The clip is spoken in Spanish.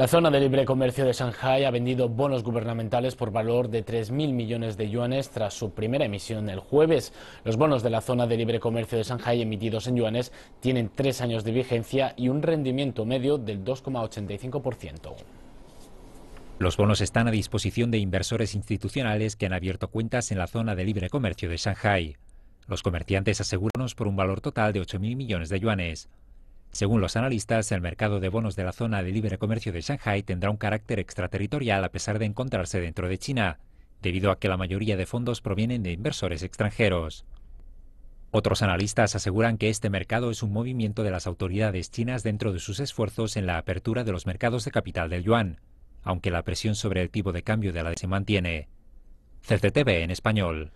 La zona de libre comercio de Shanghái ha vendido bonos gubernamentales por valor de 3.000 millones de yuanes tras su primera emisión el jueves. Los bonos de la zona de libre comercio de Shanghái emitidos en yuanes tienen tres años de vigencia y un rendimiento medio del 2,85%. Los bonos están a disposición de inversores institucionales que han abierto cuentas en la zona de libre comercio de Shanghái. Los comerciantes aseguran por un valor total de 8.000 millones de yuanes. Según los analistas, el mercado de bonos de la zona de libre comercio de Shanghái tendrá un carácter extraterritorial a pesar de encontrarse dentro de China, debido a que la mayoría de fondos provienen de inversores extranjeros. Otros analistas aseguran que este mercado es un movimiento de las autoridades chinas dentro de sus esfuerzos en la apertura de los mercados de capital del yuan, aunque la presión sobre el tipo de cambio de la se mantiene. CCTV en español.